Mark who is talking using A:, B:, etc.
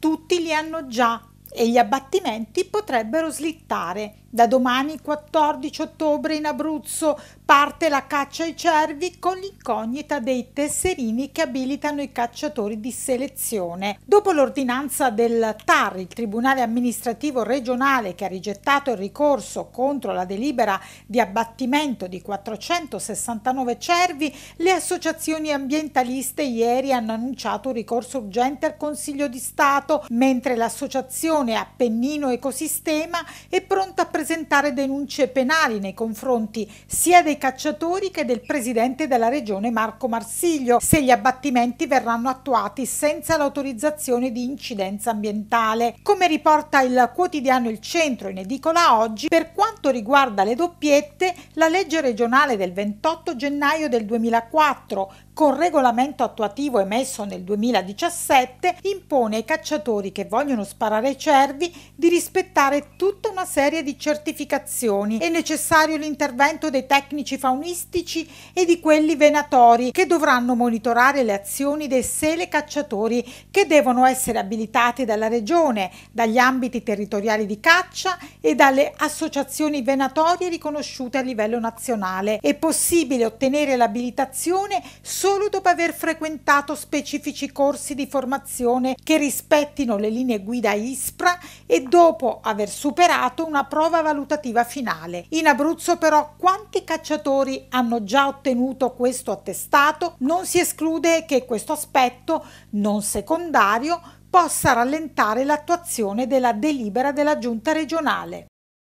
A: tutti li hanno già e gli abbattimenti potrebbero slittare. Da domani 14 ottobre in Abruzzo parte la caccia ai cervi con l'incognita dei tesserini che abilitano i cacciatori di selezione. Dopo l'ordinanza del TAR, il Tribunale amministrativo regionale che ha rigettato il ricorso contro la delibera di abbattimento di 469 cervi, le associazioni ambientaliste ieri hanno annunciato un ricorso urgente al Consiglio di Stato, mentre l'associazione Commissione Appennino Ecosistema è pronta a presentare denunce penali nei confronti sia dei cacciatori che del presidente della regione Marco Marsiglio se gli abbattimenti verranno attuati senza l'autorizzazione di incidenza ambientale. Come riporta il quotidiano Il Centro in edicola oggi, per quanto riguarda le doppiette, la legge regionale del 28 gennaio del 2004 con regolamento attuativo emesso nel 2017 impone ai cacciatori che vogliono sparare cielo cervi di rispettare tutta una serie di certificazioni. È necessario l'intervento dei tecnici faunistici e di quelli venatori che dovranno monitorare le azioni dei sele cacciatori che devono essere abilitati dalla regione, dagli ambiti territoriali di caccia e dalle associazioni venatorie riconosciute a livello nazionale. È possibile ottenere l'abilitazione solo dopo aver frequentato specifici corsi di formazione che rispettino le linee guida ISP Aspra e dopo aver superato una prova valutativa finale. In Abruzzo però quanti cacciatori hanno già ottenuto questo attestato? Non si esclude che questo aspetto non secondario possa rallentare l'attuazione della delibera della giunta regionale.